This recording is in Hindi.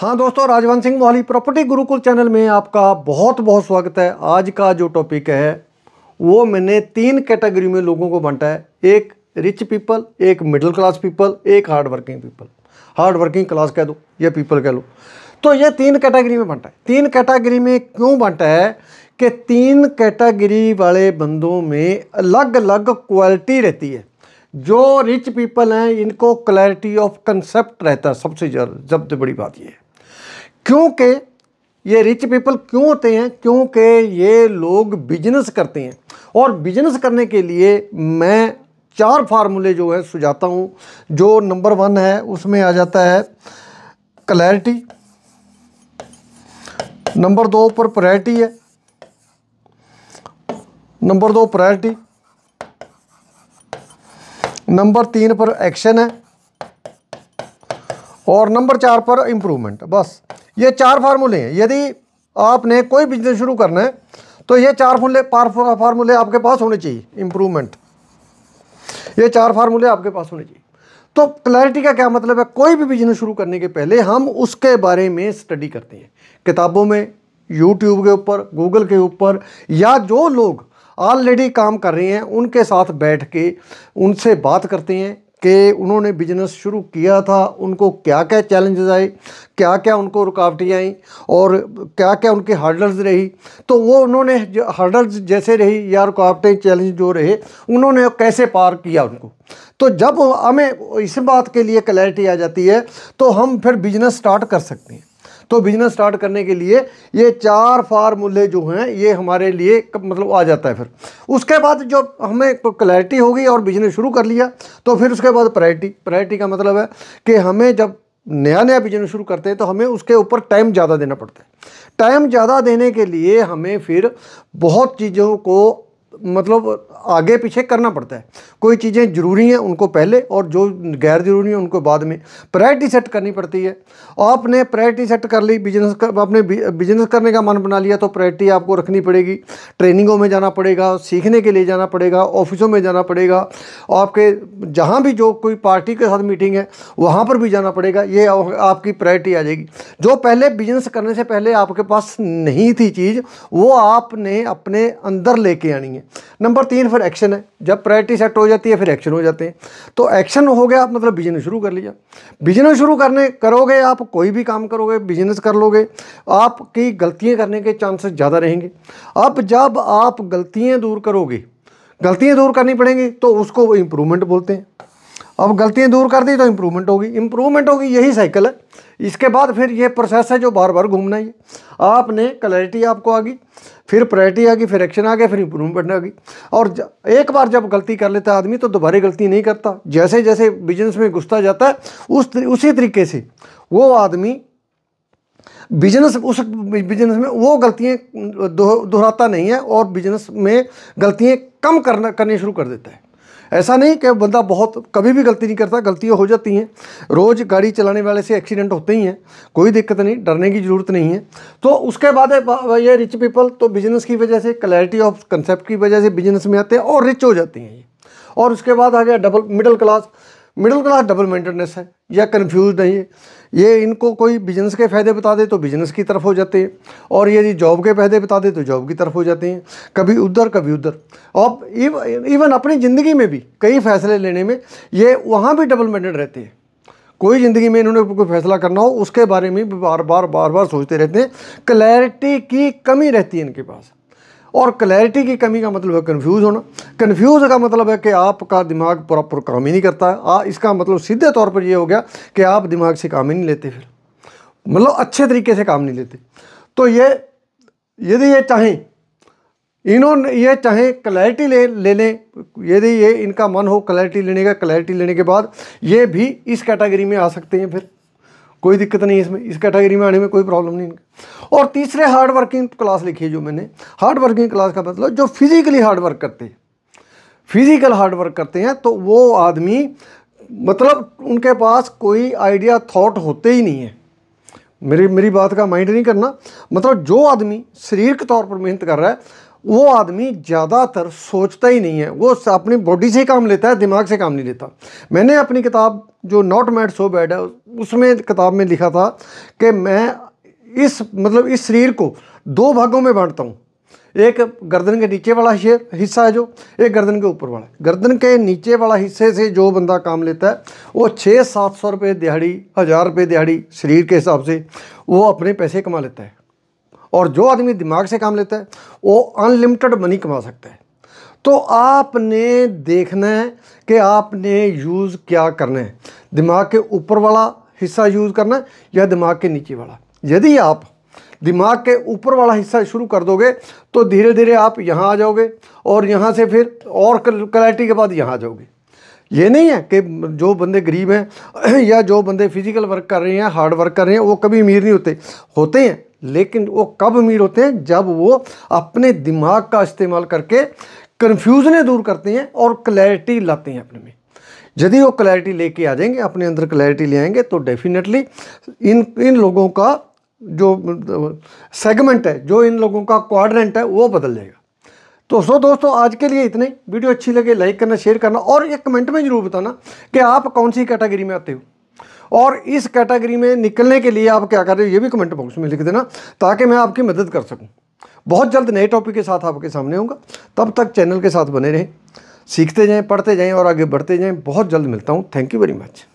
हाँ दोस्तों राजवंत सिंह मोहाली प्रॉपर्टी गुरुकुल चैनल में आपका बहुत बहुत स्वागत है आज का जो टॉपिक है वो मैंने तीन कैटेगरी में लोगों को बांटा है एक रिच पीपल एक मिडिल क्लास पीपल एक hard working people hard working class कह दो या पीपल कह लो तो ये तीन कैटेगरी में बांटा है तीन कैटेगरी में क्यों बांटा है कि तीन कैटेगरी वाले बंदों में अलग अलग क्वालिटी रहती है जो रिच पीपल हैं इनको क्लैरिटी ऑफ कंसेप्ट रहता है सबसे ज़्यादा सबसे बड़ी बात यह है क्योंकि ये रिच पीपल क्यों होते हैं क्योंकि ये लोग बिजनेस करते हैं और बिजनेस करने के लिए मैं चार फार्मूले जो है सुझाता हूँ जो नंबर वन है उसमें आ जाता है क्लैरिटी नंबर दो पर प्रायरिटी है नंबर दो प्रायरिटी नंबर तीन पर एक्शन है और नंबर चार पर इम्प्रूवमेंट बस ये चार फार्मूले हैं यदि आपने कोई बिजनेस शुरू करना है तो ये चार फूले फार्मूले आपके पास होने चाहिए इम्प्रूवमेंट ये चार फार्मूले आपके पास होने चाहिए तो क्लैरिटी का क्या मतलब है कोई भी बिजनेस शुरू करने के पहले हम उसके बारे में स्टडी करते हैं किताबों में यूट्यूब के ऊपर गूगल के ऊपर या जो लोग ऑलरेडी काम कर रहे हैं उनके साथ बैठ के उनसे बात करते हैं कि उन्होंने बिजनेस शुरू किया था उनको क्या क्या चैलेंजेस आए क्या क्या उनको रुकावटें आई और क्या क्या उनकी हर्डल्स रही तो वो उन्होंने हर्डल्स जैसे रही या रुकावटें चैलेंज जो रहे उन्होंने कैसे पार किया उनको तो जब हमें इस बात के लिए क्लैरिटी आ जाती है तो हम फिर बिजनेस स्टार्ट कर सकते हैं तो बिजनेस स्टार्ट करने के लिए ये चार फार्मूले जो हैं ये हमारे लिए मतलब आ जाता है फिर उसके बाद जो हमें क्लैरिटी हो गई और बिजनेस शुरू कर लिया तो फिर उसके बाद प्रायरिटी प्रायरिटी का मतलब है कि हमें जब नया नया बिजनेस शुरू करते हैं तो हमें उसके ऊपर टाइम ज़्यादा देना पड़ता है टाइम ज़्यादा देने के लिए हमें फिर बहुत चीज़ों को मतलब आगे पीछे करना पड़ता है कोई चीज़ें ज़रूरी हैं उनको पहले और जो गैर ज़रूरी हैं उनको बाद में प्रायरिटी सेट करनी पड़ती है आपने प्रायरिटी सेट कर ली बिजनेस कर आपने बिजनेस करने का मन बना लिया तो प्रायरिटी आपको रखनी पड़ेगी ट्रेनिंगों में जाना पड़ेगा सीखने के लिए जाना पड़ेगा ऑफिसों में जाना पड़ेगा आपके जहाँ भी जो कोई पार्टी के साथ मीटिंग है वहाँ पर भी जाना पड़ेगा ये आपकी प्रायरिटी आ जाएगी जो पहले बिजनेस करने से पहले आपके पास नहीं थी चीज़ वो आपने अपने अंदर लेके आनी है नंबर तीन फिर एक्शन है जब प्रायरिटी सेट हो जाती है फिर एक्शन हो जाते हैं तो एक्शन हो गया आप मतलब बिजनेस शुरू कर लिया बिजनेस शुरू करने करोगे आप कोई भी काम करोगे बिजनेस कर लोगे आपकी गलतियाँ करने के चांसेस ज़्यादा रहेंगे अब जब आप गलतियाँ दूर करोगे गलतियाँ दूर करनी पड़ेंगी तो उसको इम्प्रूवमेंट बोलते हैं अब गलतियाँ दूर कर दी तो इम्प्रूवमेंट होगी इम्प्रूवमेंट होगी यही साइकिल है इसके बाद फिर ये प्रोसेस है जो बार बार घूमना ही आपने क्लैरिटी आपको आ गई फिर प्रायरिटी आ गई फिर एक्शन आ गया फिर इम्प्रूवमेंट आ गई और एक बार जब गलती कर लेता आदमी तो दोबारा गलती नहीं करता जैसे जैसे बिजनेस में घुसता जाता है उस उसी तरीके से वो आदमी बिजनेस उस बिजनेस में वो गलतियाँ दोहराता नहीं है और बिजनेस में गलतियाँ कम करना करनी शुरू कर देता है ऐसा नहीं कि बंदा बहुत कभी भी गलती नहीं करता गलतियाँ हो जाती हैं रोज़ गाड़ी चलाने वाले से एक्सीडेंट होते ही हैं कोई दिक्कत नहीं डरने की ज़रूरत नहीं है तो उसके बाद ये रिच पीपल तो बिजनेस की वजह से क्लैरिटी ऑफ कंसेप्ट की वजह से बिजनेस में आते हैं और रिच हो जाती हैं ये और उसके बाद आ गया double middle class middle class double maintenance है या कन्फ्यूज नहीं है ये इनको कोई बिजनेस के फ़ायदे बता दे तो बिजनेस की तरफ हो जाते हैं और यदि जॉब के फ़ायदे बता दे तो जॉब की तरफ हो जाते हैं कभी उधर कभी उधर और इव, इवन अपनी ज़िंदगी में भी कई फैसले लेने में ये वहाँ भी डबल माइंडेड रहते हैं कोई ज़िंदगी में इन्होंने कोई फैसला करना हो उसके बारे में भी बार बार बार बार सोचते रहते हैं क्लैरिटी की कमी रहती है इनके पास और क्लैरिटी की कमी का मतलब है कन्फ्यूज़ होना कन्फ्यूज़ का मतलब है कि आपका दिमाग प्रॉपर काम ही नहीं करता है आ, इसका मतलब सीधे तौर पर यह हो गया कि आप दिमाग से काम ही नहीं लेते फिर मतलब अच्छे तरीके से काम नहीं लेते तो ये यदि ये चाहें इन्होंने ये चाहे क्लैरिटी ले ले लें यदि ये इनका मन हो क्लैरिटी लेने का क्लैरिटी लेने के बाद ये भी इस कैटेगरी में आ सकते हैं फिर कोई दिक्कत नहीं इसमें इस कैटेगरी में आने में कोई प्रॉब्लम नहीं और तीसरे हार्ड वर्किंग क्लास लिखी है जो मैंने हार्ड वर्किंग क्लास का मतलब जो फिज़िकली हार्ड वर्क करते हैं फिज़िकल हार्ड वर्क करते हैं तो वो आदमी मतलब उनके पास कोई आइडिया थॉट होते ही नहीं है मेरी मेरी बात का माइंड नहीं करना मतलब जो आदमी शरीर के तौर पर मेहनत कर रहा है वो आदमी ज़्यादातर सोचता ही नहीं है वो अपनी बॉडी से ही काम लेता है दिमाग से काम नहीं लेता मैंने अपनी किताब जो नॉट मैड सो बैड है उसमें किताब में लिखा था कि मैं इस मतलब इस शरीर को दो भागों में बांटता हूँ एक गर्दन के नीचे वाला हिस्सा है जो एक गर्दन के ऊपर वाला गर्दन के नीचे वाला हिस्से से जो बंदा काम लेता है वो छः सात सौ रुपये दिहाड़ी हज़ार रुपये दिहाड़ी शरीर के हिसाब से वो अपने पैसे कमा लेता है और जो आदमी दिमाग से काम लेता है वो अनलिमिटेड मनी कमा सकता है तो आपने देखना है कि आपने यूज़ क्या करना है दिमाग के ऊपर वाला हिस्सा यूज़ करना है या दिमाग के नीचे वाला यदि आप दिमाग के ऊपर वाला हिस्सा शुरू कर दोगे तो धीरे धीरे आप यहाँ आ जाओगे और यहाँ से फिर और क्लैरिटी के बाद यहाँ आ जाओगे ये नहीं है कि जो बंदे गरीब हैं या जो बंदे फिजिकल वर्क कर रहे हैं हार्ड वर्क कर रहे हैं वो कभी अमीर नहीं होते होते हैं लेकिन वो कब अमीर होते हैं जब वो अपने दिमाग का इस्तेमाल करके कन्फ्यूजनें दूर करते हैं और क्लैरिटी लाते हैं अपने में यदि वो क्लैरिटी लेके आ जाएंगे अपने अंदर क्लैरिटी ले आएंगे तो डेफिनेटली इन इन लोगों का जो सेगमेंट है जो इन लोगों का क्वाड्रेंट है वो बदल जाएगा तो सो दोस्तों आज के लिए इतने वीडियो अच्छी लगे लाइक करना शेयर करना और एक कमेंट में ज़रूर बताना कि आप कौन सी कैटेगरी में आते हो और इस कैटेगरी में निकलने के लिए आप क्या कर रहे हो ये भी कमेंट बॉक्स में लिख देना ताकि मैं आपकी मदद कर सकूँ बहुत जल्द नए टॉपिक के साथ आपके सामने होगा तब तक चैनल के साथ बने रहें सीखते जाएँ पढ़ते जाएँ और आगे बढ़ते जाएँ बहुत जल्द मिलता हूँ थैंक यू वेरी मच